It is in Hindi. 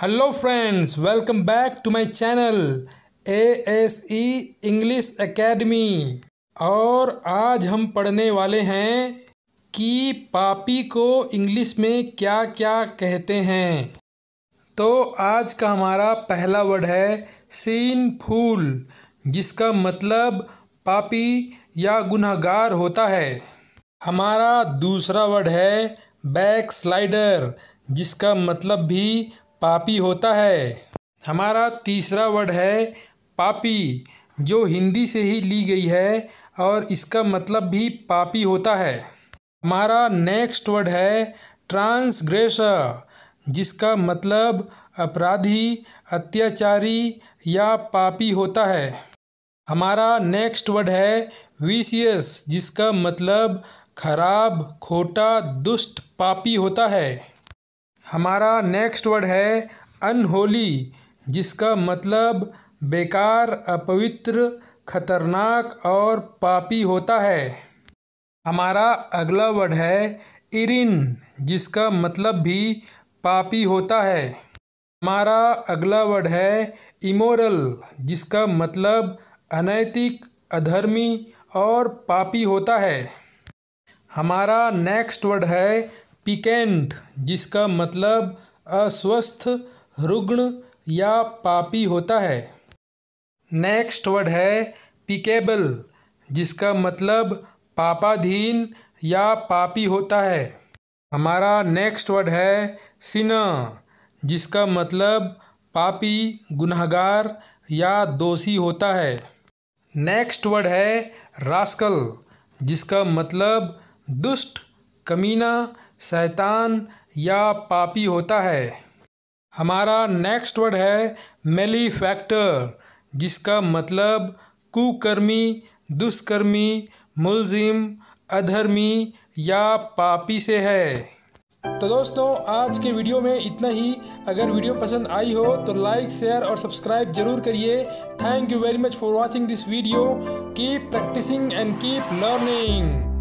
hello friends welcome back to my channel A S E English academy और आज हम पढ़ने वाले हैं कि पापी को इंग्लिश में क्या क्या कहते हैं तो आज का हमारा पहला वर्ड है सीन फूल जिसका मतलब पापी या गुनहगार होता है हमारा दूसरा वर्ड है बैक स्लाइडर जिसका मतलब भी पापी होता है हमारा तीसरा वर्ड है पापी जो हिंदी से ही ली गई है और इसका मतलब भी पापी होता है हमारा नेक्स्ट वर्ड है ट्रांसग्रेसर जिसका मतलब अपराधी अत्याचारी या पापी होता है हमारा नेक्स्ट वर्ड है वीसीएस जिसका मतलब खराब खोटा दुष्ट पापी होता है हमारा नेक्स्ट वर्ड है अनहोली जिसका मतलब बेकार अपवित्र खतरनाक और पापी होता है हमारा अगला वर्ड है इरिन जिसका मतलब भी पापी होता है हमारा अगला वर्ड है इमोरल जिसका मतलब अनैतिक अधर्मी और पापी होता है हमारा नेक्स्ट वर्ड है पिकेंट जिसका मतलब अस्वस्थ रुग्ण या पापी होता है नेक्स्ट वर्ड है पिकेबल जिसका मतलब पापाधीन या पापी होता है हमारा नेक्स्ट वर्ड है सिना जिसका मतलब पापी गुनहगार या दोषी होता है नेक्स्ट वर्ड है रास्कल जिसका मतलब दुष्ट कमीना शैतान या पापी होता है हमारा नेक्स्ट वर्ड है मेलीफैक्टर जिसका मतलब कुकर्मी दुष्कर्मी मुलजिम अधर्मी या पापी से है तो दोस्तों आज के वीडियो में इतना ही अगर वीडियो पसंद आई हो तो लाइक शेयर और सब्सक्राइब जरूर करिए thank you very much for watching this video keep practising and keep learning